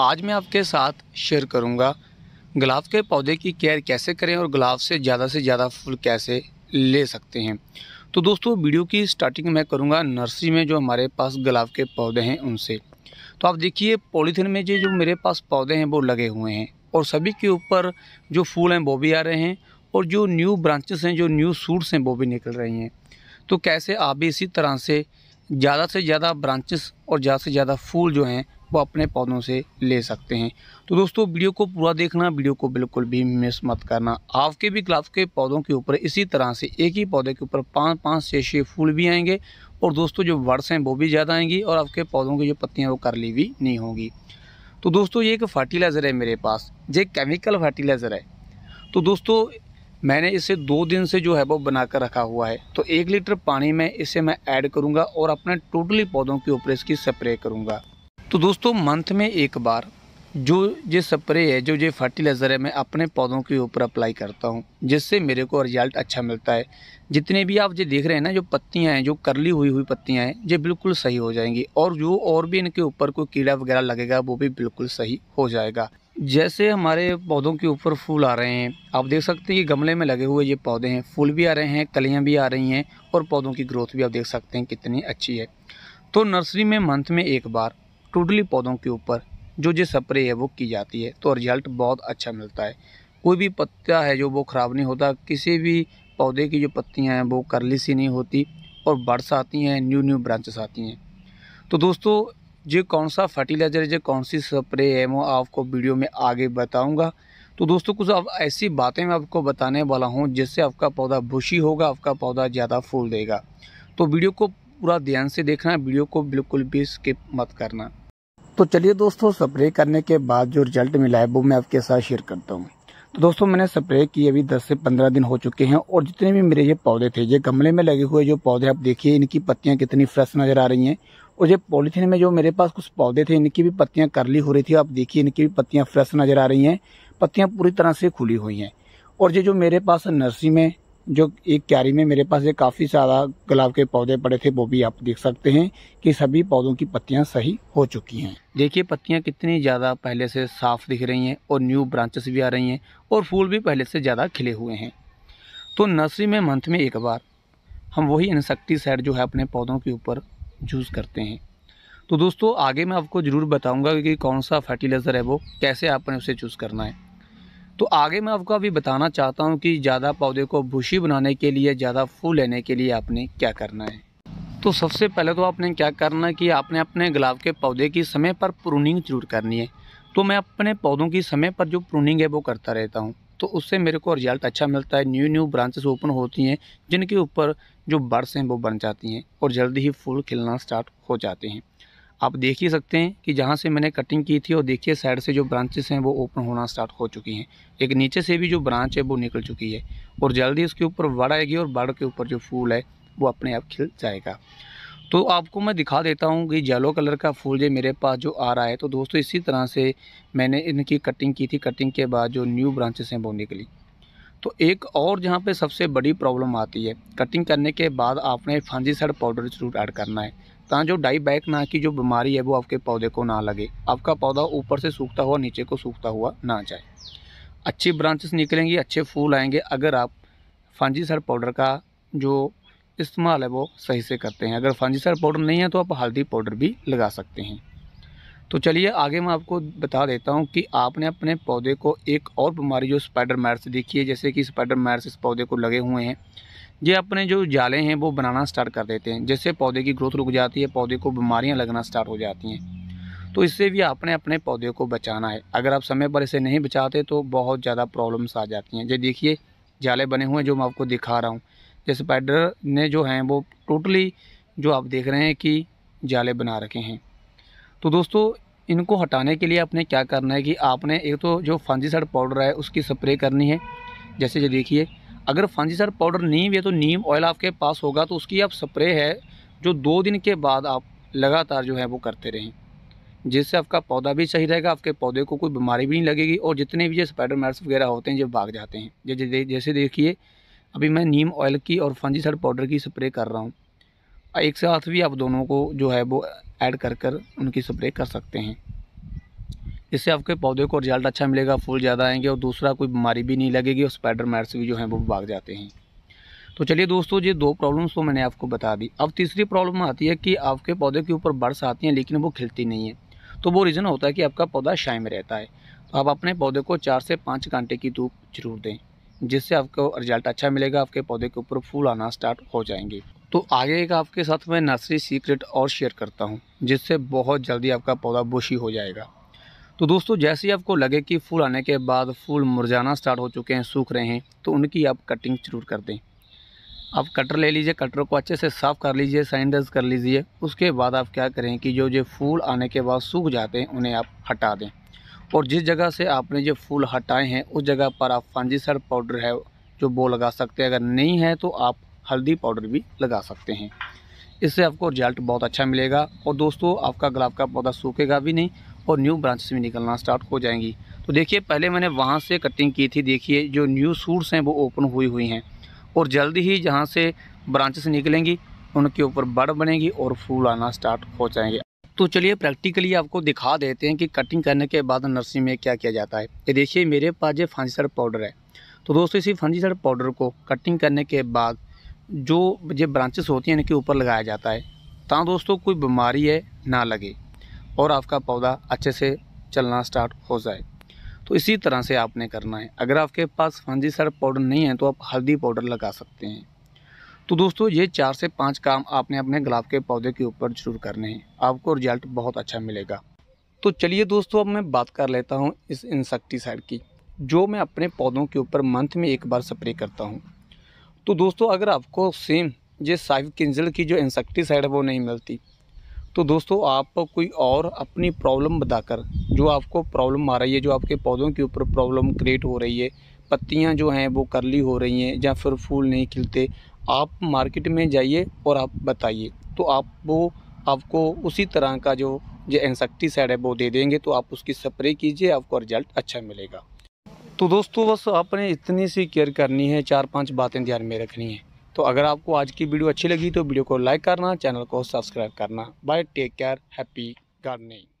आज मैं आपके साथ शेयर करूँगा गुलाब के पौधे की केयर कैसे करें और गुलाब से ज़्यादा से ज़्यादा फूल कैसे ले सकते हैं तो दोस्तों वीडियो की स्टार्टिंग मैं करूँगा नर्सरी में जो हमारे पास गुलाब के पौधे हैं उनसे तो आप देखिए पॉलीथीन में जो जो मेरे पास पौधे हैं वो लगे हुए हैं और सभी के ऊपर जो फूल हैं वो भी आ रहे हैं और जो न्यू ब्रांचेस हैं जो न्यू सूट्स हैं वो भी निकल रही हैं तो कैसे आप भी इसी तरह से ज़्यादा से ज़्यादा ब्रांचेस और ज़्यादा से ज़्यादा फूल जो हैं वो अपने पौधों से ले सकते हैं तो दोस्तों वीडियो को पूरा देखना वीडियो को बिल्कुल भी मिस मत करना आपके भी क्लास के पौधों के ऊपर इसी तरह से एक ही पौधे के ऊपर पाँच पाँच छः छः फूल भी आएंगे और दोस्तों जो वर्ड्स हैं वो भी ज़्यादा आएंगी और आपके पौधों की जो पत्तियाँ वो करली भी नहीं होंगी तो दोस्तों ये एक फर्टिलाइज़र है मेरे पास ये केमिकल फर्टिलाइज़र है तो दोस्तों मैंने इसे दो दिन से जो है वो बना कर रखा हुआ है तो एक लीटर पानी में इसे मैं ऐड करूँगा और अपने टोटली पौधों के ऊपर इसकी स्प्रे करूँगा तो दोस्तों मंथ में एक बार जो ये स्प्रे है जो ये फर्टिलाइज़र है मैं अपने पौधों के ऊपर अप्लाई करता हूँ जिससे मेरे को रिजल्ट अच्छा मिलता है जितने भी आप ये देख रहे हैं ना जो पत्तियाँ हैं जो करली हुई हुई पत्तियाँ हैं ये बिल्कुल सही हो जाएंगी और जो और भी इनके ऊपर कोई कीड़ा वगैरह लगेगा वो भी बिल्कुल सही हो जाएगा जैसे हमारे पौधों के ऊपर फूल आ रहे हैं आप देख सकते हैं कि गमले में लगे हुए ये पौधे हैं फूल भी आ रहे हैं कलियाँ भी आ रही हैं और पौधों की ग्रोथ भी आप देख सकते हैं कितनी अच्छी है तो नर्सरी में मंथ में एक बार टोटली पौधों के ऊपर जो जो स्प्रे है वो की जाती है तो रिजल्ट बहुत अच्छा मिलता है कोई भी पत्ता है जो वो ख़राब नहीं होता किसी भी पौधे की जो पत्तियाँ हैं वो करली सी नहीं होती और बर्ड्स आती हैं न्यू न्यू ब्रांचेस आती हैं तो दोस्तों जो कौन सा फर्टिलाइज़र जो कौन सी स्प्रे है वो आपको वीडियो में आगे बताऊंगा तो दोस्तों कुछ अब ऐसी बातें मैं आपको बताने वाला हूँ जिससे आपका पौधा भूसी होगा आपका पौधा ज़्यादा फूल देगा तो वीडियो को पूरा ध्यान से देखना वीडियो को बिल्कुल भी स्किप मत करना तो चलिए दोस्तों स्प्रे करने के बाद जो रिजल्ट मिला है वो मैं आपके साथ शेयर करता हूँ तो दोस्तों मैंने स्प्रे की अभी 10 से 15 दिन हो चुके हैं और जितने भी मेरे ये पौधे थे ये गमले में लगे हुए जो पौधे आप देखिए इनकी पत्तियां कितनी फ्रेश नज़र आ रही हैं और ये पॉलीथीन में जो मेरे पास कुछ पौधे थे इनकी भी पत्तियाँ करली हो रही थी आप देखिए इनकी भी पत्तियाँ फ्रेश नज़र आ रही हैं पत्तियाँ पूरी तरह से खुली हुई हैं और ये जो मेरे पास नर्सरी में जो एक क्यारी में मेरे पास ये काफ़ी सारा गुलाब के पौधे पड़े थे वो भी आप देख सकते हैं कि सभी पौधों की पत्तियां सही हो चुकी हैं देखिए पत्तियां कितनी ज़्यादा पहले से साफ़ दिख रही हैं और न्यू ब्रांचेस भी आ रही हैं और फूल भी पहले से ज़्यादा खिले हुए हैं तो नर्सरी में मंथ में एक बार हम वही इंसेक्टिसाइड जो है अपने पौधों के ऊपर यूज़ करते हैं तो दोस्तों आगे मैं आपको ज़रूर बताऊंगा कि कौन सा फर्टिलाइज़र है वो कैसे आपने उसे चूज़ करना है तो आगे मैं आपको अभी बताना चाहता हूँ कि ज़्यादा पौधे को भूसी बनाने के लिए ज़्यादा फूल लेने के लिए आपने क्या करना है तो सबसे पहले तो आपने क्या करना है कि आपने अपने गुलाब के पौधे की समय पर प्रूनिंग जरूर करनी है तो मैं अपने पौधों की समय पर जो प्रूनिंग है वो करता रहता हूँ तो उससे मेरे को रिजल्ट अच्छा मिलता है न्यू न्यू ब्रांचेस ओपन होती हैं जिनके ऊपर जो बर्ड्स हैं वो बन जाती हैं और जल्दी ही फूल खिलना स्टार्ट हो जाते हैं आप देख ही सकते हैं कि जहाँ से मैंने कटिंग की थी और देखिए साइड से जो ब्रांचेस हैं वो ओपन होना स्टार्ट हो चुकी हैं एक नीचे से भी जो ब्रांच है वो निकल चुकी है और जल्दी उसके ऊपर बड़ आएगी और बड़ के ऊपर जो फूल है वो अपने आप खिल जाएगा तो आपको मैं दिखा देता हूँ कि येलो कलर का फूल जो मेरे पास जो आ रहा है तो दोस्तों इसी तरह से मैंने इनकी कटिंग की थी कटिंग के बाद जो न्यू ब्रांचेस हैं वो निकली तो एक और जहाँ पे सबसे बड़ी प्रॉब्लम आती है कटिंग करने के बाद आपने सर पाउडर जरूर ऐड करना है ताकि जो डाई बैक ना की जो बीमारी है वो आपके पौधे को ना लगे आपका पौधा ऊपर से सूखता हुआ नीचे को सूखता हुआ ना जाए अच्छी ब्रांचेस निकलेंगी अच्छे फूल आएंगे अगर आप सर पाउडर का जो इस्तेमाल है वो सही से करते हैं अगर फंजीसाइड पाउडर नहीं है तो आप हल्दी पाउडर भी लगा सकते हैं तो चलिए आगे मैं आपको बता देता हूँ कि आपने अपने पौधे को एक और बीमारी जो स्पाइडर मैट्स देखी है जैसे कि स्पाइडर मैट्स इस पौधे को लगे हुए हैं ये अपने जो जाले हैं वो बनाना स्टार्ट कर देते हैं जिससे पौधे की ग्रोथ रुक जाती है पौधे को बीमारियाँ लगना स्टार्ट हो जाती हैं तो इससे भी आपने अपने पौधे को बचाना है अगर आप समय पर इसे नहीं बचाते तो बहुत ज़्यादा प्रॉब्लम्स आ जाती हैं ये देखिए जाले बने हुए हैं जो मैं आपको दिखा रहा हूँ ये स्पाइडर ने जो हैं वो टोटली जो आप देख रहे हैं कि जाले बना रखे हैं तो दोस्तों इनको हटाने के लिए आपने क्या करना है कि आपने एक तो जो फंजीसाइड पाउडर है उसकी स्प्रे करनी है जैसे जो देखिए अगर फंजीसाइड पाउडर नीम या तो नीम ऑयल आपके पास होगा तो उसकी आप स्प्रे है जो दो दिन के बाद आप लगातार जो है वो करते रहें जिससे आपका पौधा भी सही रहेगा आपके पौधे को कोई बीमारी भी नहीं लगेगी और जितने भी ये स्पाइडर मैट्स वगैरह होते हैं जो भाग जाते हैं जैसे देखिए अभी मैं नीम ऑयल की और साइड पाउडर की स्प्रे कर रहा हूँ एक साथ भी आप दोनों को जो है वो ऐड कर कर उनकी स्प्रे कर सकते हैं इससे आपके पौधे को रिजल्ट अच्छा मिलेगा फूल ज़्यादा आएंगे और दूसरा कोई बीमारी भी नहीं लगेगी और स्पाइडर मैट्स भी जो हैं वो भाग जाते हैं तो चलिए दोस्तों ये दो प्रॉब्लम्स तो मैंने आपको बता दी अब तीसरी प्रॉब्लम आती है कि आपके पौधे के ऊपर बर्ड्स आती हैं लेकिन वो खिलती नहीं है तो वो रीज़न होता है कि आपका पौधा शाइम रहता है तो आप अपने पौधे को चार से पाँच घंटे की धूप जरूर दें जिससे आपको रिजल्ट अच्छा मिलेगा आपके पौधे के ऊपर फूल आना स्टार्ट हो जाएंगे तो आगे एक आपके साथ मैं नर्सरी सीक्रेट और शेयर करता हूँ जिससे बहुत जल्दी आपका पौधा बुशी हो जाएगा तो दोस्तों जैसे ही आपको लगे कि फूल आने के बाद फूल मुरझाना स्टार्ट हो चुके हैं सूख रहे हैं तो उनकी आप कटिंग जरूर कर दें आप कटर ले लीजिए कटर को अच्छे से साफ़ कर लीजिए सैनिटाइज कर लीजिए उसके बाद आप क्या करें कि जो जो फूल आने के बाद सूख जाते हैं उन्हें आप हटा दें और जिस जगह से आपने ये फूल हटाए हैं उस जगह पर आप फंजीसर पाउडर है जो वो लगा सकते हैं अगर नहीं है तो आप हल्दी पाउडर भी लगा सकते हैं इससे आपको रिजल्ट बहुत अच्छा मिलेगा और दोस्तों आपका गुलाब का पौधा सूखेगा भी नहीं और न्यू ब्रांचेस भी निकलना स्टार्ट हो जाएंगी तो देखिए पहले मैंने वहाँ से कटिंग की थी देखिए जो न्यू सूट्स हैं वो ओपन हुई हुई हैं और जल्दी ही जहाँ से ब्रांचेस निकलेंगी उनके ऊपर बड़ बनेगी और फूल आना स्टार्ट हो जाएंगे तो चलिए प्रैक्टिकली आपको दिखा देते हैं कि कटिंग करने के बाद नर्सरी में क्या किया जाता है ये देखिए मेरे पास ये फंजीसाइड पाउडर है तो दोस्तों इसी फंजीसाइड पाउडर को कटिंग करने के बाद जो ये ब्रांचेस होती हैं इनके ऊपर लगाया जाता है ताँ दोस्तों कोई बीमारी है ना लगे और आपका पौधा अच्छे से चलना स्टार्ट हो जाए तो इसी तरह से आपने करना है अगर आपके पास सर पाउडर नहीं है तो आप हल्दी पाउडर लगा सकते हैं तो दोस्तों ये चार से पाँच काम आपने अपने गुलाब के पौधे के ऊपर जरूर करने हैं आपको रिजल्ट बहुत अच्छा मिलेगा तो चलिए दोस्तों अब मैं बात कर लेता हूँ इस इंसेक्टीसाइड की जो मैं अपने पौधों के ऊपर मंथ में एक बार स्प्रे करता हूँ तो दोस्तों अगर आपको सेम ये साइव किंजल की जो इंसेक्टीसाइड है वो नहीं मिलती तो दोस्तों आप कोई और अपनी प्रॉब्लम बताकर जो आपको प्रॉब्लम आ रही है जो आपके पौधों के ऊपर प्रॉब्लम क्रिएट हो रही है पत्तियां जो हैं वो करली हो रही हैं या फिर फूल नहीं खिलते आप मार्केट में जाइए और आप बताइए तो आप वो आपको उसी तरह का जो जो इंसेक्टिसाइड है वो दे देंगे तो आप उसकी स्प्रे कीजिए आपको रिजल्ट अच्छा मिलेगा तो दोस्तों बस आपने इतनी सी केयर करनी है चार पांच बातें ध्यान में रखनी है तो अगर आपको आज की वीडियो अच्छी लगी तो वीडियो को लाइक करना चैनल को सब्सक्राइब करना bye take care happy gardening